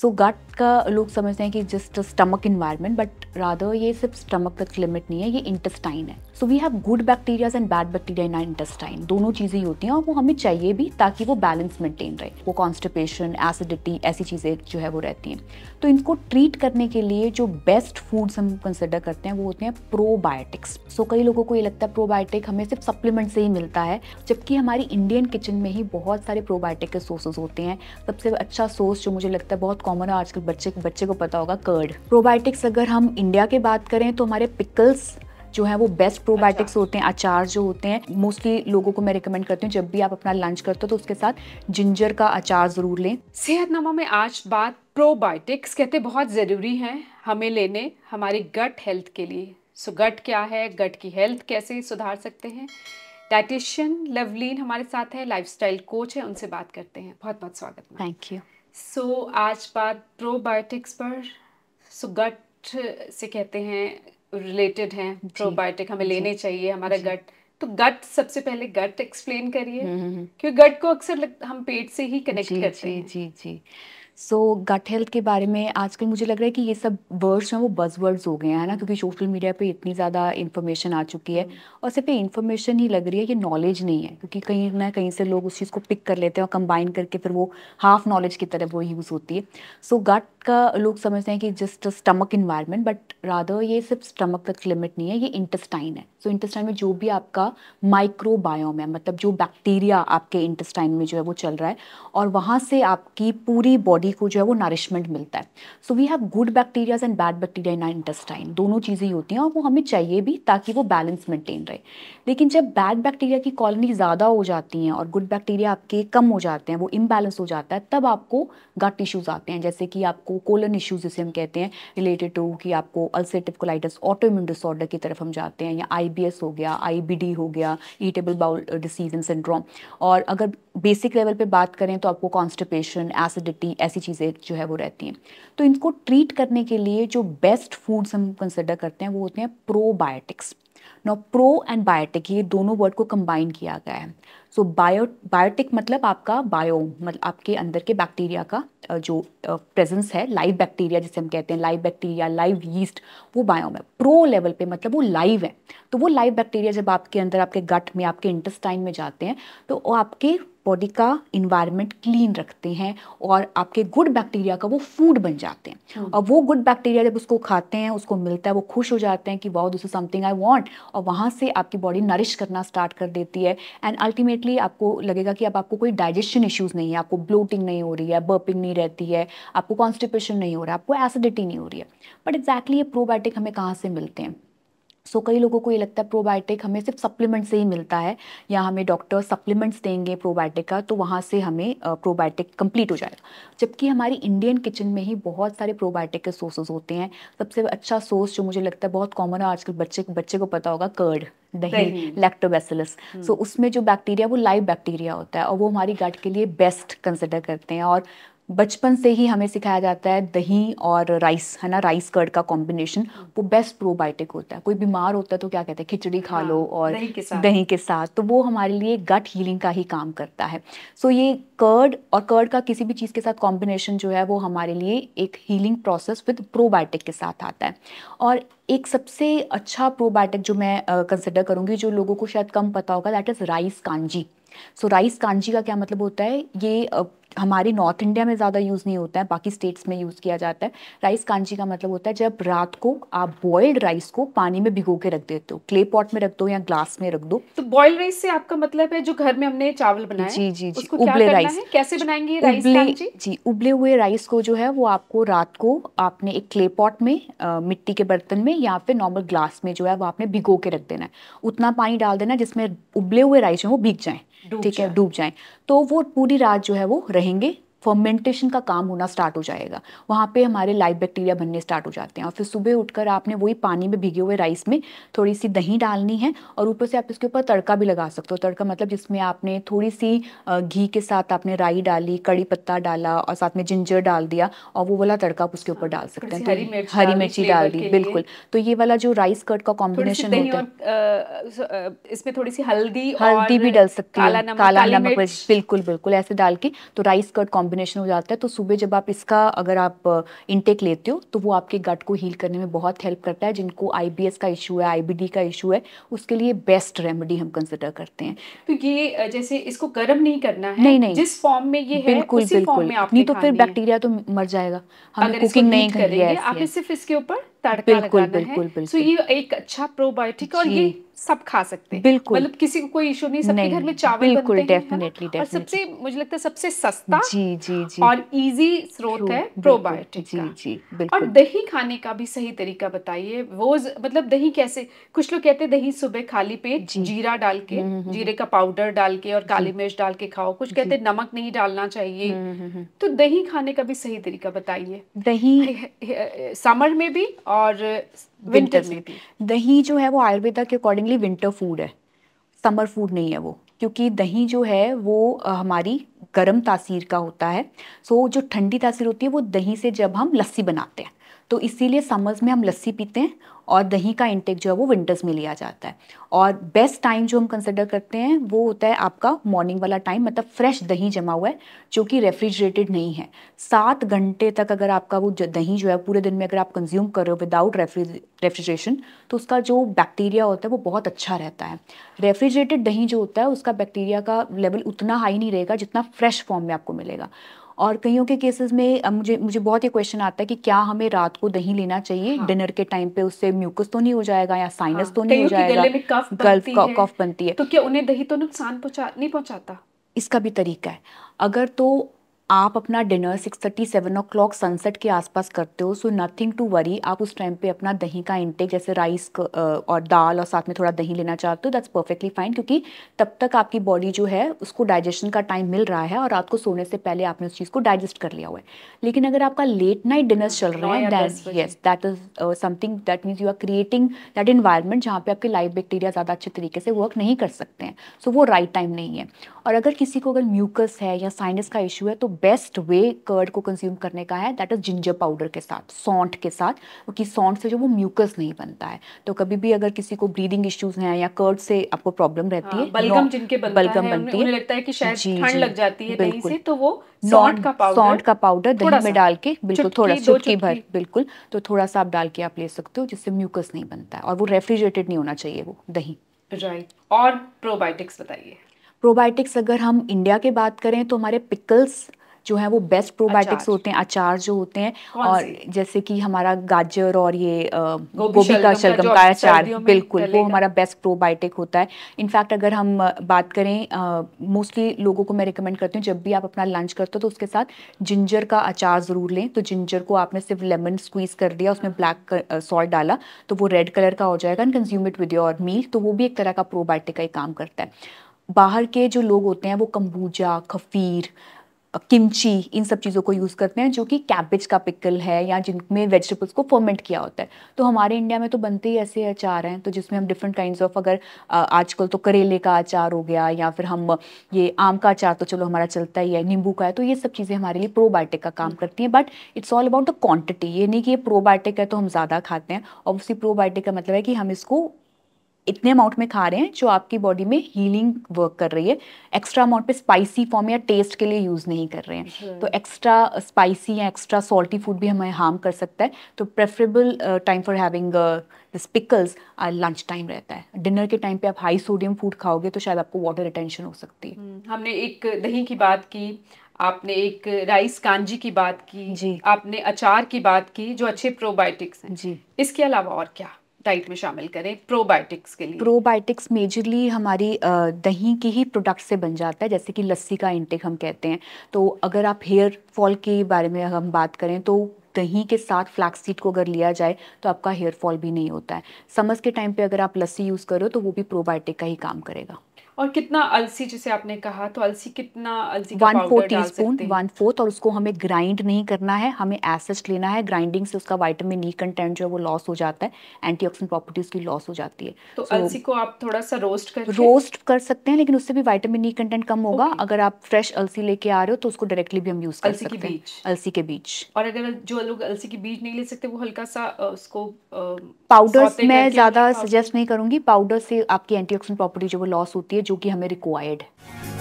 सो गट का लोग समझते हैं कि just stomach environment but rather ये सिर्फ स्टमक तक लिमिट नहीं है ये इंटेस्टाइन है so we have good bacterias and bad bacteria in our intestine दोनों चीज़ें ही होती हैं और वो हमें चाहिए भी ताकि वो बैलेंस मेंटेन रहे वो कॉन्स्टिपेशन एसिडिटी ऐसी चीज़ें जो है वो रहती हैं तो इनको ट्रीट करने के लिए जो बेस्ट फूड्स हम कंसिडर करते हैं वो होते हैं प्रोबायोटिक्स सो कई लोगों को ये लगता है प्रोबायोटिक हमें सिर्फ सप्लीमेंट से ही मिलता है जबकि हमारी इंडियन किचन में ही बहुत सारे प्रोबायोटिक के सोर्सेज होते हैं सबसे अच्छा सोर्स जो मुझे लगता है बहुत कॉमन है आजकल बच्चे बच्चे को पता होगा कर्ड प्रोबायोटिक्स अगर हम इंडिया की बात करें तो हमारे पिकल्स जो है वो बेस्ट अच्छा। प्रोबायोटिक्स होते हैं अचार जो होते हैं मोस्टली लोगों को मैं रिकमेंड करती हूँ जब भी आप अपना लंच करते हो तो उसके साथ जिंजर का अचार ज़रूर लें सेहतनामा में आज बात प्रोबायोटिक्स कहते बहुत ज़रूरी हैं हमें लेने हमारी गट हेल्थ के लिए सो गट क्या है गट की हेल्थ कैसे सुधार सकते हैं डाइटिशियन लवलीन हमारे साथ है लाइफ कोच है उनसे बात करते हैं बहुत बहुत स्वागत थैंक यू सो आज बात प्रोबायोटिक्स पर सो गट से कहते हैं रिलेटेड हैं प्रोबायोटिक हमें लेने चाहिए हमारा गट तो गट सबसे पहले गट एक्सप्लेन करिए हम्म, हम्म, हम्म। क्योंकि गट को अक्सर हम पेट से ही कनेक्ट करते हैं जी जी सो गट हेल्थ के बारे में आजकल मुझे लग रहा है कि ये सब वर्ड्स हैं वो बज वर्ड्स हो गए हैं ना क्योंकि सोशल मीडिया पे इतनी ज़्यादा इन्फॉर्मेशन आ चुकी है हम्म। और सिर्फ ये इन्फॉर्मेशन ही लग रही है ये नॉलेज नहीं है क्योंकि कहीं ना कहीं से लोग उस चीज़ को पिक कर लेते हैं और कंबाइन करके फिर वो हाफ नॉलेज की तरह वो यूज़ होती है सो so, गट का लोग समझते हैं कि just stomach environment but rather ये सिर्फ स्टमक तक लिमिट नहीं है ये इंटेस्टाइन है सो so, इंटेस्टाइन में जो भी आपका माइक्रोबायोम है मतलब जो बैक्टीरिया आपके इंटेस्टाइन में जो है वो चल रहा है और वहाँ से आपकी पूरी बॉडी बॉडी को जो है वो नरिशमेंट मिलता है so we have good bacterias and bad bacteria in our intestine दोनों चीज़ें ही होती हैं और वो हमें चाहिए भी ताकि वो बैलेंस मेंटेन रहे लेकिन जब बैड बैक्टीरिया की कॉलोनी ज़्यादा हो जाती हैं और गुड बैक्टीरिया आपके कम हो जाते हैं वो इम्बैलेंस हो जाता है तब आपको गट इशूज़ आते हैं जैसे कि आपको कोलन इशूज़ जिसे हम कहते हैं रिलेटेड टू कि आपको अल्सरेटिव कोलाइटिस ऑटोइम्यून डिसऑर्डर की तरफ हम जाते हैं या आई हो गया आई हो गया irritable bowel disease and syndrome और अगर बेसिक लेवल पे बात करें तो आपको कॉन्स्टिपेशन एसिडिटी ऐसी ऐसी चीज़ें जो है वो रहती हैं तो इनको ट्रीट करने के लिए जो बेस्ट फूड्स हम कंसिडर करते हैं वो होते हैं probiotics no pro and biotic ये दोनों वर्ड को कंबाइन किया गया है सो बायो बायोटिक मतलब आपका बायो मतलब आपके अंदर के बैक्टीरिया का जो प्रेजेंस है लाइव बैक्टीरिया जिसे हम कहते हैं लाइव बैक्टीरिया लाइव यीस्ट वो बायो में प्रो लेवल पे मतलब वो लाइव है तो वो लाइव बैक्टीरिया जब आपके अंदर आपके गट में आपके इंटेस्टाइन में जाते हैं तो वो आपके बॉडी का इन्वायरमेंट क्लीन रखते हैं और आपके गुड बैक्टीरिया का वो फूड बन जाते हैं हाँ। और वो गुड बैक्टीरिया जब उसको खाते हैं उसको मिलता है वो खुश हो जाते हैं कि wow this is something I want और वहाँ से आपकी बॉडी नरिश करना स्टार्ट कर देती है एंड अल्टीमेटली आपको लगेगा कि अब आपको कोई डाइजेशन इश्यूज़ नहीं है आपको ब्लोटिंग नहीं हो रही है बर्पिंग नहीं रहती है आपको कॉन्स्टिपेशन नहीं हो रहा है आपको एसिडिटी नहीं हो रही है बट एग्जैक्टली exactly ये प्रोबायोटिक हमें कहाँ से मिलते हैं सो so, कई लोगों को ये लगता है प्रोबायोटिक हमें सिर्फ सप्लीमेंट से ही मिलता है या हमें डॉक्टर सप्लीमेंट्स देंगे प्रोबायोटिक का तो वहाँ से हमें प्रोबायोटिक कंप्लीट हो जाएगा जबकि हमारी इंडियन किचन में ही बहुत सारे प्रोबायोटिक के सोर्सेज होते हैं सबसे अच्छा सोर्स जो मुझे लगता है बहुत कॉमन है आजकल बच्चे बच्चे को पता होगा कर्ड दही लैक्टोबैसिलस हम्म। सो उसमें जो बैक्टीरिया वो लाइव बैक्टीरिया होता है और वो हमारी गट के लिए बेस्ट कंसिडर करते हैं और बचपन से ही हमें सिखाया जाता है दही और राइस है ना राइस कर्ड का कॉम्बिनेशन वो बेस्ट प्रोबायोटिक होता है कोई बीमार होता है तो क्या कहते हैं खिचड़ी खा लो हाँ, और दही के साथ दही के साथ तो वो हमारे लिए गट हीलिंग का ही काम करता है सो so ये कर्ड और कर्ड का किसी भी चीज़ के साथ कॉम्बिनेशन जो है वो हमारे लिए एक हीलिंग प्रोसेस विद प्रोबायोटिक के साथ आता है और एक सबसे अच्छा प्रोबायोटिक जो मैं कंसिडर uh, करूँगी जो लोगों को शायद कम पता होगा that is rice kanji so rice kanji का क्या मतलब होता है ये हमारी नॉर्थ इंडिया में ज़्यादा यूज़ नहीं होता है बाकी स्टेट्स में यूज़ किया जाता है राइस कांची का मतलब होता है जब रात को आप बॉयल्ड राइस को पानी में भिगो के रख देते हो क्ले पॉट में रख दो या ग्लास में रख दो तो बॉयल राइस से आपका मतलब है जो घर में हमने चावल बनाए जी जी जी उबले राइस कैसे बनाएंगे उबले जी उबले हुए राइस को जो है वो आपको रात को आपने एक क्ले पॉट में मिट्टी के बर्तन में या फिर नॉर्मल ग्लास में जो है वो आपने भिगो के रख देना है उतना पानी डाल देना जिसमें उबले हुए राइस जो है वो भीग जाए ठीक है डूब जाए तो वो पूरी रात जो है वो रहेंगे फर्मेंटेशन का काम होना स्टार्ट हो जाएगा वहाँ पे हमारे लाइव बैक्टीरिया बनने स्टार्ट हो जाते हैं और फिर सुबह उठकर आपने वही पानी में भिगे हुए राइस में थोड़ी सी दही डालनी है और ऊपर से आप इसके ऊपर तड़का भी लगा सकते हो तड़का मतलब जिसमें आपने थोड़ी सी घी के साथ आपने राई डाली कड़ी पत्ता डाला और साथ में जिंजर डाल दिया और वो वाला तड़का आप उसके ऊपर डाल सकते हैं तो हरी मिर्ची डाल दी बिल्कुल तो ये वाला जो राइस कट का कॉम्बिनेशन होता है इसमें थोड़ी सी हल्दी हल्दी भी डाल सकती है काला नमक बिल्कुल बिल्कुल ऐसे डाल के तो राइस कट कॉम्बिनेशन कॉम्बिनेशन हो जाता है तो सुबह जब आप इसका अगर आप इनटेक लेते हो तो वो आपके गट को हील करने में बहुत हेल्प करता है जिनको आई का इशू है आई का इशू है उसके लिए बेस्ट रेमेडी हम कंसिडर करते हैं तो ये जैसे इसको गर्म नहीं करना है नहीं नहीं जिस फॉर्म में ये बिल्कुल बिल्कुल नहीं तो फिर बैक्टीरिया तो मर जाएगा हम कुकिंग नहीं कर आप सिर्फ इसके ऊपर तड़का बिल्कुल, लगाना बिल्कुल, है बिल्कुल, सो so, ये एक अच्छा प्रोबायोटिक और ये सब खा सकते हैं बिल्कुल मतलब किसी को कोई इशू नहीं सबके घर में चावल बिल्कुल डेफिनेटली और सबसे मुझे लगता है सबसे सस्ता जी जी जी और इजी स्रोत है प्रोबायोटिक जी जी बिल्कुल और दही खाने का भी सही तरीका बताइए वो मतलब दही कैसे कुछ लोग कहते हैं दही सुबह खाली पेट जीरा डाल के हम्म, हम्म, जीरे हम्म। का पाउडर डाल के और काली मिर्च डाल के खाओ कुछ कहते हैं नमक नहीं डालना चाहिए तो दही खाने का भी सही तरीका बताइए दही समर में भी और विंटर में भी दही जो है वो आयुर्वेदा के अकॉर्डिंगली विंटर फूड है समर फूड नहीं है वो क्योंकि दही जो है वो हमारी गर्म तासीर का होता है सो जो ठंडी तासीर होती है वो दही से जब हम लस्सी बनाते हैं तो इसीलिए समर्स में हम लस्सी पीते हैं और दही का इंटेक जो है वो विंटर्स में लिया जाता है और बेस्ट टाइम जो हम कंसिडर करते हैं वो होता है आपका मॉर्निंग वाला टाइम मतलब फ्रेश दही जमा हुआ है जो कि रेफ्रिजरेटेड नहीं है सात घंटे तक अगर आपका वो दही जो है पूरे दिन में अगर आप कंज्यूम कर रहे हो विदाउट रेफ्रिजरेशन तो उसका जो बैक्टीरिया होता है वो बहुत अच्छा रहता है रेफ्रिजरेटेड दही जो होता है उसका बैक्टीरिया का लेवल उतना हाई नहीं रहेगा जितना फ्रेश फॉर्म में आपको मिलेगा और कईयों के केसेस में मुझे मुझे बहुत ये क्वेश्चन आता है कि क्या हमें रात को दही लेना चाहिए हाँ। डिनर के टाइम पे उससे म्यूकस तो नहीं हो जाएगा या साइनस हाँ। तो नहीं हो जाएगा गल्फ कॉफ बनती है तो क्या उन्हें दही तो नुकसान पहुंचा नहीं पहुंचाता इसका भी तरीका है अगर तो आप अपना dinner six thirty seven o'clock sunset के आसपास करते हो सो नथिंग टू वरी आप उस टाइम पे अपना दही का इंटेक जैसे राइस और दाल और साथ में थोड़ा दही लेना चाहते हो दैट्स परफेक्टली फाइन क्योंकि तब तक आपकी बॉडी जो है उसको डाइजेशन का टाइम मिल रहा है और रात को सोने से पहले आपने उस चीज़ को डाइजेस्ट कर लिया हुआ है लेकिन अगर आपका लेट नाइट डिनर चल रहा है that yes that is something that means you are creating that environment जहाँ पे आपके लाइव बैक्टीरिया ज़्यादा अच्छे तरीके से वर्क नहीं कर सकते हैं सो so, वो राइट right टाइम नहीं है और अगर किसी को अगर म्यूकस है या साइनस का इशू है तो बेस्ट वे कर्ड को कंज्यूम करने का है दैट इज़ जिंजर पाउडर के साथ सौंट के साथ क्योंकि सौंट से जो वो म्यूकस नहीं बनता है तो कभी भी अगर किसी को ब्रीदिंग इश्यूज हैं या कर्ड से आपको प्रॉब्लम रहती हाँ, है बलगम जिनके बलगम बनती है लगता है कि शायद ठंड लग जाती है बिल्कुल तो वो सौंठ का पाउडर सौंठ का पाउडर दही में डाल के बिल्कुल थोड़ा चुटकी भर बिल्कुल तो थोड़ा सा आप डाल के आप ले सकते हो जिससे म्यूकस नहीं बनता है और वो रेफ्रिजरेटेड नहीं होना चाहिए वो दही राइट और प्रोबायोटिक्स बताइए प्रोबायोटिक्स अगर हम इंडिया के बात करें तो हमारे पिकल्स जो है वो बेस्ट प्रोबायोटिक्स होते हैं अचार जो होते हैं और जैसे कि हमारा गाजर और ये गोभी का शलगम का अचार बिल्कुल वो हमारा बेस्ट प्रोबायोटिक होता है इनफैक्ट अगर हम बात करें मोस्टली लोगों को मैं रिकमेंड करती हूँ जब भी आप अपना लंच करते हो तो उसके साथ जिंजर का अचार ज़रूर लें तो जिंजर को आपने सिर्फ लेमन स्क्वीज़ कर दिया उसमें ब्लैक सॉल्ट डाला तो वो रेड कलर का हो जाएगा and consume it with your meal तो वो भी एक तरह का प्रोबायोटिक का ही काम करता है बाहर के जो लोग होते हैं वो कंबूजा खफीर किमची इन सब चीज़ों को यूज़ करते हैं जो कि कैबेज का पिकल है या जिनमें वेजिटेबल्स को फर्मेंट किया होता है तो हमारे इंडिया में तो बनते ही ऐसे अचार हैं तो जिसमें हम डिफरेंट काइंड ऑफ अगर आजकल तो करेले का अचार हो गया या फिर हम ये आम का अचार तो चलो हमारा चलता ही है नींबू का है तो ये सब चीज़ें हमारे लिए प्रोबायोटिक का काम हम्म। करती हैं but it's all about the quantity ये नहीं कि ये प्रोबायोटिक है तो हम ज़्यादा खाते हैं और उसी प्रोबायोटिक का मतलब है कि हम इसको इतने अमाउंट में खा रहे हैं जो आपकी बॉडी में हीलिंग वर्क कर रही है एक्स्ट्रा अमाउंट पे स्पाइसी फॉर्म या टेस्ट के लिए यूज़ नहीं कर रहे हैं तो एक्स्ट्रा स्पाइसी uh, या एक्स्ट्रा सॉल्टी फूड भी हमें हार्म कर सकता है तो preferable time for having this pickles lunch time रहता है डिनर के टाइम पे आप हाई सोडियम फूड खाओगे तो शायद आपको वाटर रिटेंशन हो सकती है हम्म, हमने एक दही की बात की आपने एक राइस कांजी की बात की जी आपने अचार की बात की जो अच्छे प्रोबायोटिक्स हैं जी इसके अलावा और क्या डाइट में शामिल करें प्रोबायोटिक्स के लिए प्रोबायोटिक्स मेजरली हमारी दही की ही प्रोडक्ट से बन जाता है जैसे कि लस्सी का इंटेक हम कहते हैं तो अगर आप हेयर फॉल के बारे में हम बात करें तो दही के साथ फ्लैक्सीड को अगर लिया जाए तो आपका हेयर फॉल भी नहीं होता है समर्स के टाइम पे अगर आप लस्सी यूज़ करो तो वो भी प्रोबायोटिक का ही काम करेगा और कितना अलसी जिसे आपने कहा तो अलसी कितना अलसी का पाउडर डाल टी स्पून वन फोर्थ और उसको हमें ग्राइंड नहीं करना है हमें एसेस्ट लेना है ग्राइंडिंग से उसका वाइटामिन ई कंटेंट जो है वो लॉस हो जाता है एंटीऑक्सीडेंट प्रॉपर्टीज की लॉस हो जाती है तो so, अलसी को आप थोड़ा सा रोस्ट कर रोस्ट कर सकते हैं लेकिन उससे भी वाइटामिन ई कंटेंट कम होगा okay. अगर आप फ्रेश अलसी लेके आ रहे हो तो उसको डायरेक्टली भी हम यूज कर सकते हैं अलसी के बीच और अगर जो लोग अलसी के बीज नहीं ले सकते वो हल्का सा उसको पाउडर मैं ज्यादा सजेस्ट नहीं करूंगी पाउडर से आपकी एंटीऑक्सीडेंट प्रॉपर्टी जो वो लॉस होती है जो कि हमें रिक्वायर्ड है